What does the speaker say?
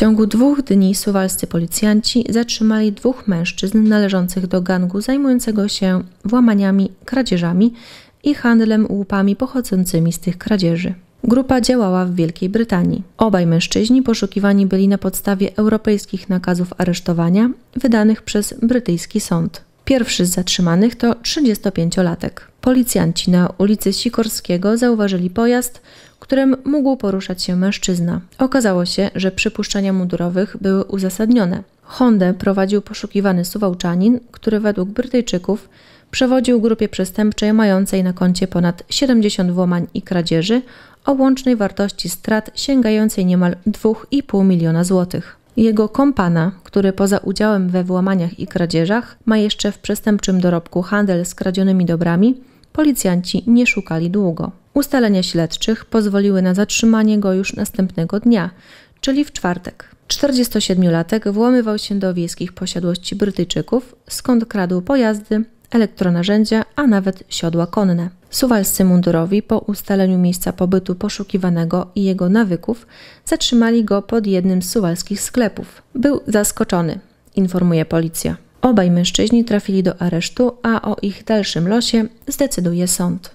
ciągu dwóch dni suwalscy policjanci zatrzymali dwóch mężczyzn należących do gangu zajmującego się włamaniami, kradzieżami i handlem łupami pochodzącymi z tych kradzieży. Grupa działała w Wielkiej Brytanii. Obaj mężczyźni poszukiwani byli na podstawie europejskich nakazów aresztowania wydanych przez brytyjski sąd. Pierwszy z zatrzymanych to 35-latek. Policjanci na ulicy Sikorskiego zauważyli pojazd, którym mógł poruszać się mężczyzna. Okazało się, że przypuszczenia mundurowych były uzasadnione. Hondę prowadził poszukiwany Suwałczanin, który według Brytyjczyków przewodził grupie przestępczej mającej na koncie ponad 70 włamań i kradzieży o łącznej wartości strat sięgającej niemal 2,5 miliona złotych. Jego kompana, który poza udziałem we włamaniach i kradzieżach ma jeszcze w przestępczym dorobku handel skradzionymi dobrami, policjanci nie szukali długo. Ustalenia śledczych pozwoliły na zatrzymanie go już następnego dnia, czyli w czwartek. 47-latek włamywał się do wiejskich posiadłości Brytyjczyków, skąd kradł pojazdy, elektronarzędzia, a nawet siodła konne. Suwalscy mundurowi po ustaleniu miejsca pobytu poszukiwanego i jego nawyków zatrzymali go pod jednym z suwalskich sklepów. Był zaskoczony, informuje policja. Obaj mężczyźni trafili do aresztu, a o ich dalszym losie zdecyduje sąd.